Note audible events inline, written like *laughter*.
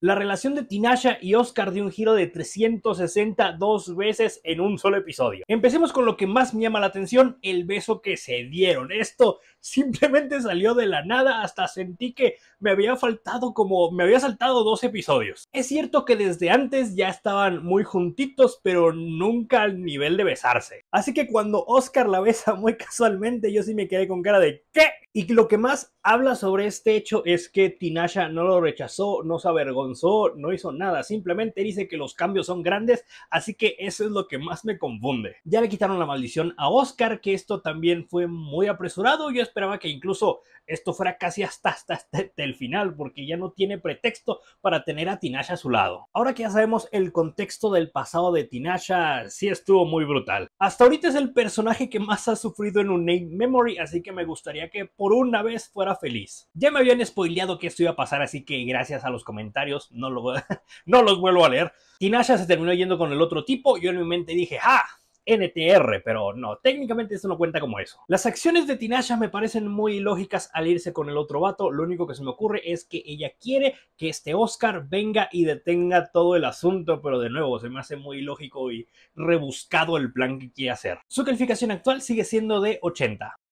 La relación de Tinasha y Oscar dio un giro de 360 dos veces en un solo episodio. Empecemos con lo que más me llama la atención, el beso que se dieron. Esto simplemente *laughs* salió de la nada, hasta sentí que me había faltado como me había saltado dos episodios. Es cierto que desde antes ya estaban muy juntitos, pero nunca al nivel de besarse. Así que cuando Oscar la besa muy casualmente, yo sí me quedé con cara de ¿qué? Y lo que más habla sobre este hecho es que Tinasha no lo rechazó, no se avergonzó no hizo nada, simplemente dice que los cambios son grandes, así que eso es lo que más me confunde. Ya le quitaron la maldición a Oscar, que esto también fue muy apresurado, yo esperaba que incluso esto fuera casi hasta, hasta, el final, porque ya no tiene pretexto para tener a Tinasha a su lado. Ahora que ya sabemos el contexto del pasado de Tinasha, sí estuvo muy brutal. Hasta ahorita es el personaje que más ha sufrido en un Name Memory, así que me gustaría que por una vez fuera feliz. Ya me habían spoileado que esto iba a pasar, así que gracias a los comentarios no, lo, *laughs* no los vuelvo a leer. Tinasha se terminó yendo con el otro tipo, yo en mi mente dije, ¡ah! NTR, pero no, técnicamente eso no cuenta como eso. Las acciones de Tinasha me parecen muy ilógicas al irse con el otro vato, lo único que se me ocurre es que ella quiere que este Oscar venga y detenga todo el asunto, pero de nuevo se me hace muy ilógico y rebuscado el plan que quiere hacer. Su calificación actual sigue siendo de 80.